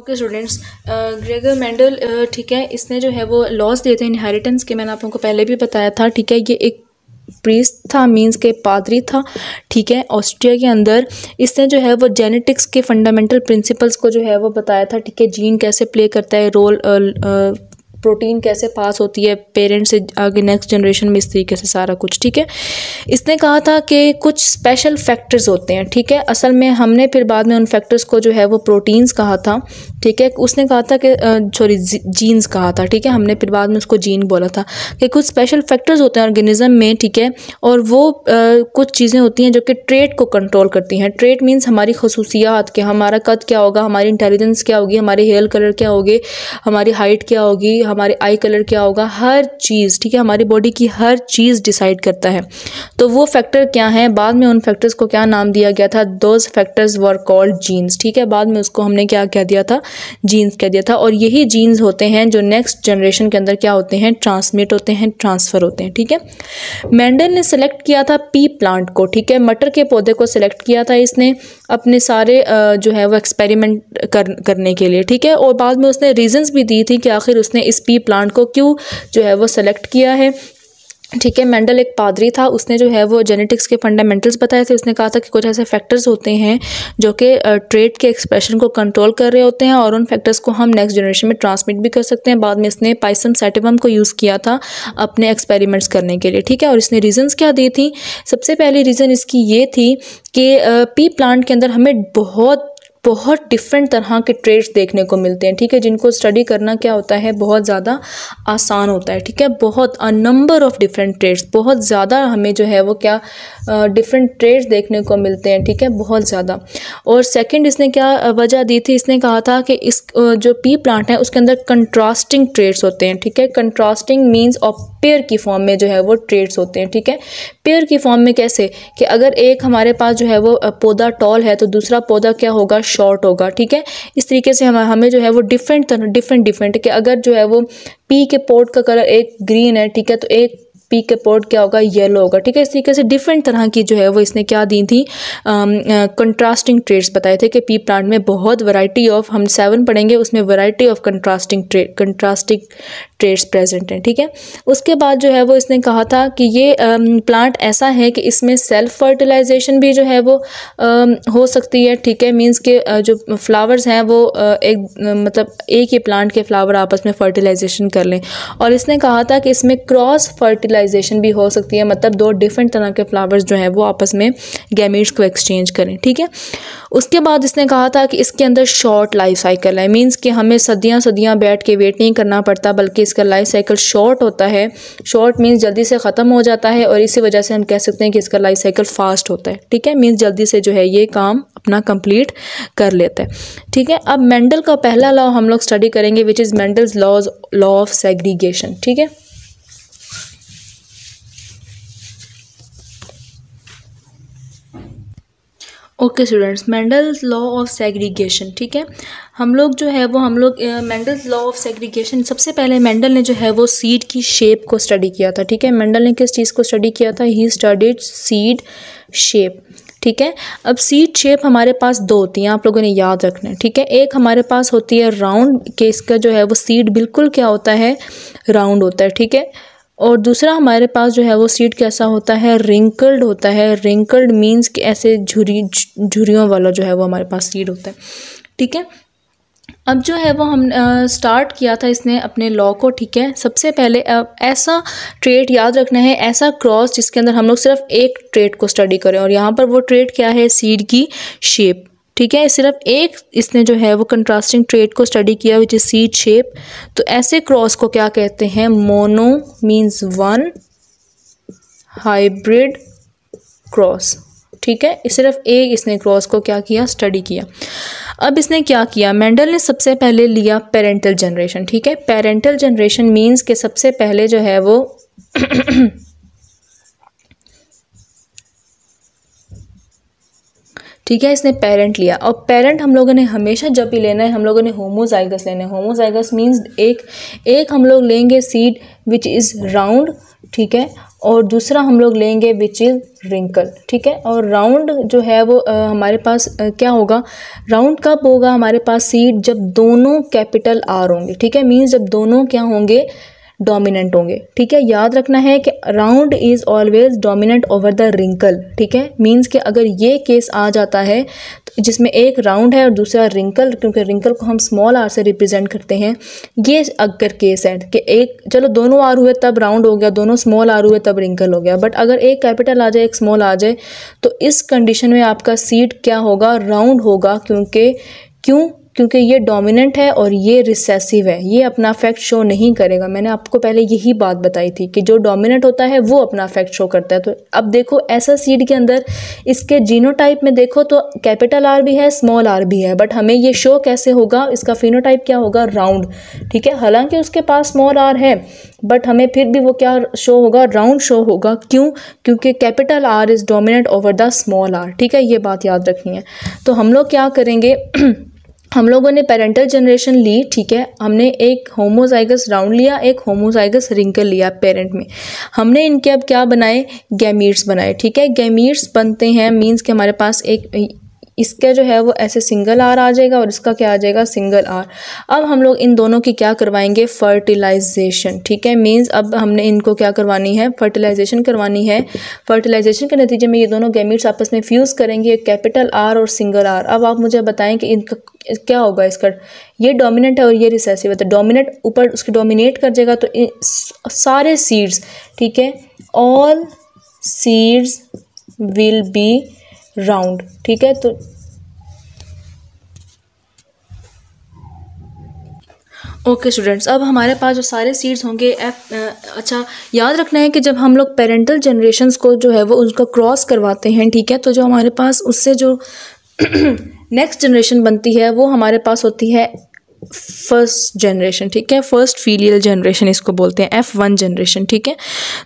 okay students Gregor Mendel ठीक है इसने जो है वो लॉस दिए थे इनहेरिटेंस के मैंने आप लोगों को पहले भी बताया था ठीक है ये एक प्रीस था मींस के पादरी था ठीक है ऑस्ट्रिया के अंदर इसने जो है वो जेनेटिक्स के फंडामेंटल प्रिंसिपल्स को जो है वो बताया था ठीक है जीन कैसे प्ले करता है रोल प्रोटीन कैसे पास होती है पेरेंट्स से आगे नेक्स्ट जनरेशन में इस तरीके से सारा कुछ ठीक है इसने कहा था कि कुछ स्पेशल फैक्टर्स होते हैं ठीक है असल में हमने फिर बाद में उन फैक्टर्स को जो है वो प्रोटीन्स कहा था ठीक है उसने कहा था कि सॉरी जीन्स कहा था ठीक है हमने फिर बाद में उसको जीन बोला था कि कुछ स्पेशल फैक्टर्स होते हैं ऑर्गेनिज़म में ठीक है और वो आ, कुछ चीज़ें होती हैं जो कि ट्रेट को कंट्रोल करती हैं ट्रेट मीन्स हमारी खसूसियात के हमारा कद क्या होगा हमारी इंटेलिजेंस क्या होगी हमारे हेयर कलर क्या होगी हमारी हाइट क्या होगी हमारे आई कलर क्या होगा हर चीज़ ठीक है हमारी बॉडी की हर चीज़ डिसाइड करता है तो वो फैक्टर क्या है बाद में उन फैक्टर्स को क्या नाम दिया गया था those factors were called genes ठीक है बाद में उसको हमने क्या कह दिया था जीन्स कह दिया था और यही जीन्स होते हैं जो नेक्स्ट जनरेशन के अंदर क्या होते हैं ट्रांसमिट होते हैं ट्रांसफ़र होते हैं ठीक है मैंडल ने सेलेक्ट किया था पी प्लांट को ठीक है मटर के पौधे को सिलेक्ट किया था इसने अपने सारे जो है वो एक्सपेरिमेंट कर, करने के लिए ठीक है और बाद में उसने रीजंस भी दी थी कि आखिर उसने इस एसपी प्लांट को क्यों जो है वो सेलेक्ट किया है ठीक है मेंडल एक पादरी था उसने जो है वो जेनेटिक्स के फंडामेंटल्स बताए थे उसने कहा था कि कुछ ऐसे फैक्टर्स होते हैं जो कि ट्रेड के एक्सप्रेशन को कंट्रोल कर रहे होते हैं और उन फैक्टर्स को हम नेक्स्ट जनरेशन में ट्रांसमिट भी कर सकते हैं बाद में इसने पाइसम सेटिवम को यूज़ किया था अपने एक्सपेरिमेंट्स करने के लिए ठीक है और इसने रीजन्स क्या दी थी सबसे पहली रीज़न इसकी ये थी कि पी प्लांट के अंदर हमें बहुत बहुत डिफरेंट तरह के ट्रेड्स देखने को मिलते हैं ठीक है जिनको स्टडी करना क्या होता है बहुत ज़्यादा आसान होता है ठीक है बहुत a number of different traits बहुत ज़्यादा हमें जो है वो क्या डिफरेंट ट्रेड्स देखने को मिलते हैं ठीक है बहुत ज़्यादा और सेकेंड इसने क्या वजह दी थी इसने कहा था कि इस जो पी प्लांट है उसके अंदर कंट्रास्टिंग ट्रेड्स होते हैं ठीक है कंट्रास्टिंग मीन्स ऑफ पेयर की फॉर्म में जो है वो ट्रेड्स होते हैं ठीक है पेयर की फॉर्म में कैसे कि अगर एक हमारे पास जो है वो पौधा टॉल है तो दूसरा पौधा क्या होगा शॉर्ट होगा ठीक है इस तरीके से हम हमें जो है वो डिफरेंट डिफरेंट डिफरेंट कि अगर जो है वो पी के पोर्ट का कलर एक ग्रीन है ठीक है तो एक पी के पोर्ट क्या होगा येलो होगा ठीक है इस तरीके से डिफरेंट तरह की जो है वो इसने क्या दी थी कंट्रास्टिंग ट्रेड्स बताए थे कि पी प्लांट में बहुत वैरायटी ऑफ हम सेवन पढ़ेंगे उसमें variety of contrasting trait contrasting traits present हैं ठीक है उसके बाद जो है वो इसने कहा था कि ये प्लांट ऐसा है कि इसमें सेल्फ फर्टिलाइजेशन भी जो है वो हो सकती है ठीक है मीन्स के जो फ्लावर्स हैं वो एक मतलब एक ही प्लांट के फ्लावर आपस में फर्टिलाइजेशन कर लें और इसने कहा था कि इसमें क्रॉस फर्टिलाइज फर्टिलाइजेशन भी हो सकती है मतलब दो डिफरेंट तरह के फ्लावर्स जो हैं वो आपस में गैमीट्स को एक्सचेंज करें ठीक है उसके बाद इसने कहा था कि इसके अंदर शॉर्ट लाइफ साइकिल है मीन्स कि हमें सदियां सदियां बैठ के वेट नहीं करना पड़ता बल्कि इसका लाइफ साइकिल शॉर्ट होता है शॉर्ट मीन्स जल्दी से ख़त्म हो जाता है और इसी वजह से हम कह सकते हैं कि इसका लाइफ साइकिल फास्ट होता है ठीक है मीन्स जल्दी से जो है ये काम अपना कंप्लीट कर लेता है ठीक है अब मेंडल का पहला लॉ हम लोग स्टडी करेंगे which is Mendel's laws law of segregation ठीक है okay students Mendel law of segregation ठीक है हम लोग जो है वो हम लोग मैंडल लॉ ऑफ सेग्रीगेशन सबसे पहले मेंडल ने जो है वो सीड की शेप को स्टडी किया था ठीक है मैंडल ने किस चीज़ को स्टडी किया था ही स्टडीड सीड शेप ठीक है अब सीड शेप हमारे पास दो होती हैं आप लोगों ने याद रखना है ठीक है एक हमारे पास होती है राउंड के इसका जो है वो सीड बिल्कुल क्या होता है राउंड होता है ठीक है और दूसरा हमारे पास जो है वो सीड कैसा होता है रिंकल्ड होता है रिंकल्ड मीन्स कि ऐसे झुरी झुरियों वाला जो है वो हमारे पास सीड होता है ठीक है अब जो है वो हम स्टार्ट किया था इसने अपने लॉ को ठीक है सबसे पहले अब ऐसा ट्रेड याद रखना है ऐसा क्रॉस जिसके अंदर हम लोग सिर्फ एक ट्रेड को स्टडी करें और यहाँ पर वो ट्रेड क्या है सीड की शेप ठीक है सिर्फ एक इसने जो है वो कंट्रास्टिंग ट्रेट को स्टडी किया विच इज़ सीड शेप तो ऐसे क्रॉस को क्या कहते हैं mono means one hybrid cross ठीक है सिर्फ एक इसने क्रॉस को क्या किया स्टडी किया अब इसने क्या किया मेंडल ने सबसे पहले लिया पेरेंटल जनरेशन ठीक है पेरेंटल जनरेशन मीन्स के सबसे पहले जो है वो ठीक है इसने पेरेंट लिया और पेरेंट हम लोगों ने हमेशा जब भी लेना है हम लोगों ने होमोजाइगस लेना है होमोजाइगस मीन्स एक एक हम लोग लेंगे सीड विच इज़ राउंड ठीक है और दूसरा हम लोग लेंगे विच इज़ रिंकल ठीक है और राउंड जो है वो आ, हमारे पास आ, क्या होगा राउंड कब होगा हमारे पास सीड जब दोनों कैपिटल आर होंगे ठीक है मीन्स जब दोनों क्या होंगे डोमिनेंट होंगे ठीक है याद रखना है कि round is always dominant over the wrinkle ठीक है मींस कि अगर ये केस आ जाता है तो जिसमें एक राउंड है और दूसरा रिंकल क्योंकि रिंकल को हम स्मॉल आर से रिप्रेजेंट करते हैं ये अगर केस है कि एक चलो दोनों आर हुए तब राउंड हो गया दोनों स्मॉल आर हुए तब रिंकल हो गया बट अगर एक कैपिटल आ जाए एक स्मॉल आ जाए तो इस कंडीशन में आपका सीट क्या होगा राउंड होगा क्योंकि क्यों क्योंकि ये डोमिनेंट है और ये रिसेसिव है ये अपना अफेक्ट शो नहीं करेगा मैंने आपको पहले यही बात बताई थी कि जो डोमिनेंट होता है वो अपना अफेक्ट शो करता है तो अब देखो ऐसा सीड के अंदर इसके जीनोटाइप में देखो तो कैपिटल आर भी है स्मॉल आर भी है बट हमें ये शो कैसे होगा इसका फिनोटाइप क्या होगा राउंड ठीक है हालांकि उसके पास स्मॉल आर है बट हमें फिर भी वो क्या शो होगा राउंड शो होगा क्यों क्योंकि capital R is dominant over the small R ठीक है ये बात याद रखनी है तो हम लोग क्या करेंगे हम लोगों ने पेरेंटल जनरेशन ली ठीक है हमने एक होमोजाइगस राउंड लिया एक होमोजाइगस रिंकल लिया पेरेंट में हमने इनके अब क्या बनाए गैमीट्स बनाए ठीक है गैमीट्स बनते हैं मीन्स कि हमारे पास एक इसका जो है वो ऐसे सिंगल आर आ जाएगा और इसका क्या आ जाएगा सिंगल आर अब हम लोग इन दोनों की क्या करवाएंगे फर्टिलाइजेशन ठीक है मीन्स अब हमने इनको क्या करवानी है फर्टिलाइजेशन करवानी है फर्टिलाइजेशन के नतीजे में ये दोनों गैमिट्स आपस में फ्यूज़ करेंगे कैपिटल आर और सिंगल आर अब आप मुझे बताएं कि इनका क्या होगा इसका ये डोमिनेंट है और ये रिसेसिव है तो डोमिनेट ऊपर उसकी डोमिनेट कर जाएगा तो सारे सीड्स ठीक है all seeds will be round ठीक है तो ओके okay, स्टूडेंट्स अब हमारे पास जो सारे सीड्स होंगे एफ अच्छा याद रखना है कि जब हम लोग पेरेंटल जनरेशन को जो है वो उनका क्रॉस करवाते हैं ठीक है तो जो हमारे पास उससे जो नेक्स्ट जनरेशन बनती है वो हमारे पास होती है फर्स्ट जनरेशन ठीक है फर्स्ट फीलियल जनरेशन इसको बोलते हैं एफ़ वन जनरेशन ठीक है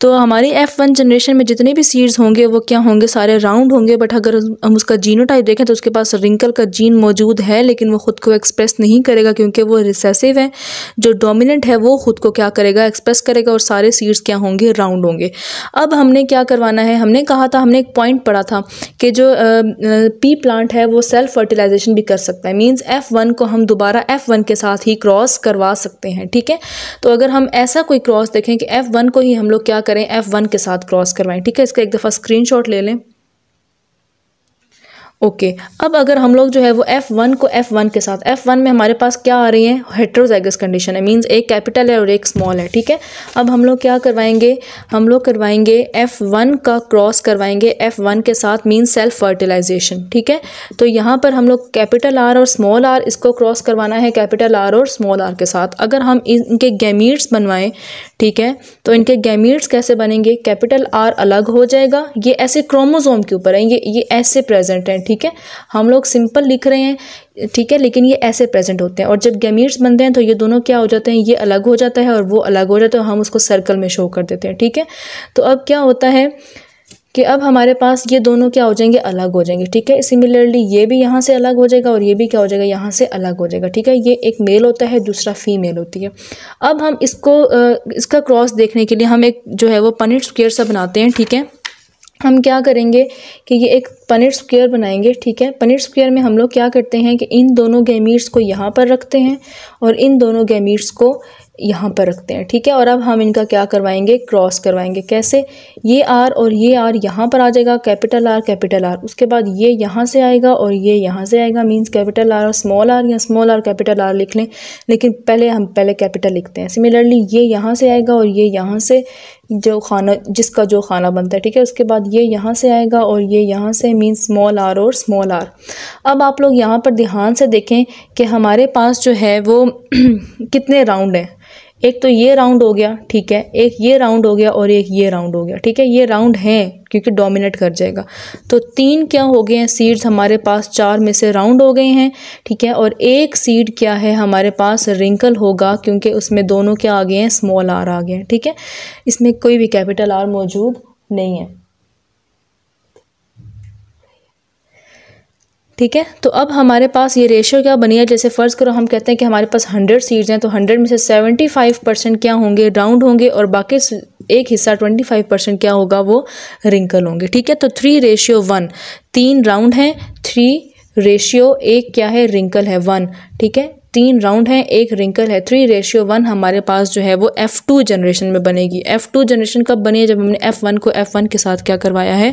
तो हमारी एफ़ वन जनरेशन में जितने भी सीड्स होंगे वो क्या होंगे सारे राउंड होंगे बट अगर हम उसका जीनो टाइप देखें तो उसके पास रिंकल का जीन मौजूद है लेकिन वो ख़ुद को एक्सप्रेस नहीं करेगा क्योंकि वो रिसेसिव है जो डोमिनेंट है वो ख़ुद को क्या करेगा एक्सप्रेस करेगा और सारे सीड्स क्या होंगे राउंड होंगे अब हमने क्या करवाना है हमने कहा था हमने एक पॉइंट पढ़ा था कि जो पी प्लांट है वो सेल्फ फर्टिलाइजेशन भी कर सकता है मीन्स एफ़ वन को हम दोबारा एफ़ वन वन के साथ ही क्रॉस करवा सकते हैं ठीक है तो अगर हम ऐसा कोई क्रॉस देखें कि एफ़ वन को ही हम लोग क्या करें एफ़ वन के साथ क्रॉस करवाएं ठीक है इसका एक दफ़ा स्क्रीनशॉट ले लें ओके okay, अब अगर हम लोग जो है वो F1 को F1 के साथ F1 में हमारे पास क्या आ रही है हेट्रोजाइगस कंडीशन है मींस एक कैपिटल है और एक स्मॉल है ठीक है अब हम लोग क्या करवाएंगे हम लोग करवाएंगे F1 का क्रॉस करवाएंगे F1 के साथ मींस सेल्फ फर्टिलाइजेशन ठीक है तो यहाँ पर हम लोग कैपिटल आर और स्मॉल आर इसको क्रॉस करवाना है कैपिटल आर और स्मॉल आर के साथ अगर हम इनके गैमीट्स बनवाएँ ठीक है तो इनके गैमीट्स कैसे बनेंगे कैपिटल आर अलग हो जाएगा ये ऐसे क्रोमोजोम के ऊपर है ये ये ऐसे प्रेजेंट हैं ठीक है हम लोग सिंपल लिख रहे हैं ठीक है लेकिन ये ऐसे प्रेजेंट होते हैं और जब गैमीट्स बनते हैं तो ये दोनों क्या हो जाते हैं ये अलग हो जाता है और वो अलग हो जाता है हम उसको सर्कल में शो कर देते हैं ठीक है तो अब क्या होता है कि अब हमारे पास ये दोनों क्या हो जाएंगे अलग हो जाएंगे ठीक है सिमिलरली ये भी यहाँ से अलग हो जाएगा और ये भी क्या हो जाएगा यहाँ से अलग हो जाएगा ठीक है ये एक मेल होता है दूसरा फीमेल होती है अब हम इसको इसका क्रॉस देखने के लिए हम एक जो है वो पनिट स्क्वेयर सा बनाते हैं ठीक है हम क्या करेंगे कि ये एक पनिट स्क्वेयर बनाएंगे ठीक है पनिट स्क्वेयर में हम लोग क्या करते हैं कि इन दोनों गैमीट्स को यहाँ पर रखते हैं और इन दोनों गैमीट्स को यहाँ पर रखते हैं ठीक है और अब हम इनका क्या करवाएंगे क्रॉस करवाएंगे कैसे ये आर और ये आर यहाँ पर आ जाएगा कैपिटल आर कैपिटल आर उसके बाद ये यहाँ से आएगा और ये यहाँ से आएगा मींस कैपिटल आर और स्मॉल आर या स्मॉल आर कैपिटल आर लिख लें लेकिन पहले हम पहले कैपिटल लिखते हैं सिमिलरली ये यहाँ से आएगा और ये यहाँ से जो खाना जिसका जो खाना बनता है ठीक है उसके बाद ये यहाँ से आएगा और ये यहाँ से मीन स्मॉल आर और स्मॉल आर अब आप लोग यहाँ पर ध्यान से देखें कि हमारे पास जो है वो कितने राउंड हैं एक तो ये राउंड हो गया ठीक है एक ये राउंड हो गया और एक ये राउंड हो गया ठीक है ये राउंड हैं क्योंकि डोमिनेट कर जाएगा तो तीन क्या हो गए हैं सीड्स हमारे पास चार में से राउंड हो गए हैं ठीक है और एक सीड क्या है हमारे पास रिंकल होगा क्योंकि उसमें दोनों क्या आ गए हैं स्मॉल आर आ गए हैं ठीक है इसमें कोई भी कैपिटल आर मौजूद नहीं है ठीक है तो अब हमारे पास ये रेशियो क्या बनी है जैसे फ़र्ज़ करो हम कहते हैं कि हमारे पास हंड्रेड सीड्स हैं तो हंड्रेड में से सेवेंटी फाइव परसेंट क्या होंगे राउंड होंगे और बाकी एक हिस्सा ट्वेंटी फाइव परसेंट क्या होगा वो रिंकल होंगे ठीक है तो थ्री रेशियो वन तीन राउंड है थ्री रेशियो एक क्या है रिंकल है वन ठीक है तीन राउंड हैं एक रिंकल है थ्री रेशियो वन हमारे पास जो है वो एफ़ टू जनरेशन में बनेगी एफ़ टू जनरेशन कब बनी है जब हमने एफ़ वन को एफ़ वन के साथ क्या करवाया है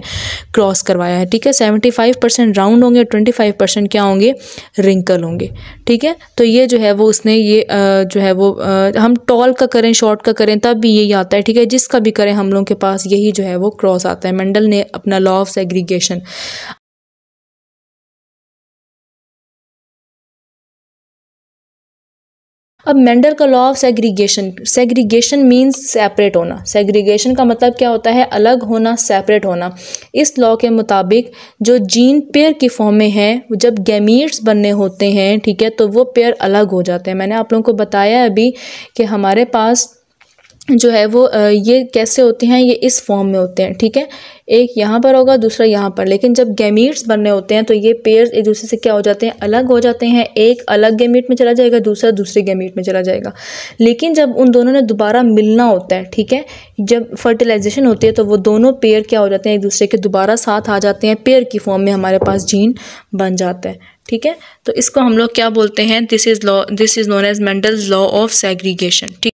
क्रॉस करवाया है ठीक है सेवेंटी फाइव परसेंट राउंड होंगे ट्वेंटी फाइव परसेंट क्या होंगे रिंकल होंगे ठीक है तो ये जो है वो उसने ये जो है वो हम टॉल का करें शॉर्ट का करें तब भी यही आता है ठीक है जिसका भी करें हम लोगों के पास यही जो है वो क्रॉस आता है मेंडल ने अपना लॉ ऑफ सेग्रीगेशन अब मेंडल का law of segregation segregation means separate होना सेग्रीगेशन का मतलब क्या होता है अलग होना सेपरेट होना इस लॉ के मुताबिक जो जीन पेयर की फॉर्म में वो जब गैमीट्स बनने होते हैं ठीक है तो वो पेयर अलग हो जाते हैं मैंने आप लोगों को बताया अभी कि हमारे पास जो है वो ये कैसे होते हैं ये इस फॉर्म में होते हैं ठीक है एक यहाँ पर होगा दूसरा यहाँ पर लेकिन जब गैमीट्स बनने होते हैं तो ये पेयर एक दूसरे से क्या हो जाते हैं अलग हो जाते हैं एक अलग गैमीट में चला जाएगा दूसरा दूसरे गैमीट में चला जाएगा लेकिन जब उन दोनों ने दोबारा मिलना होता है ठीक है जब फर्टिलाइजेशन होती है तो वो दोनों पेयर क्या हो जाते हैं एक दूसरे के दोबारा साथ आ जाते हैं पेयर की फॉर्म में हमारे पास जीन बन जाता है ठीक है तो इसको हम लोग क्या बोलते हैं this is law this is known as Mendel law of segregation ठीक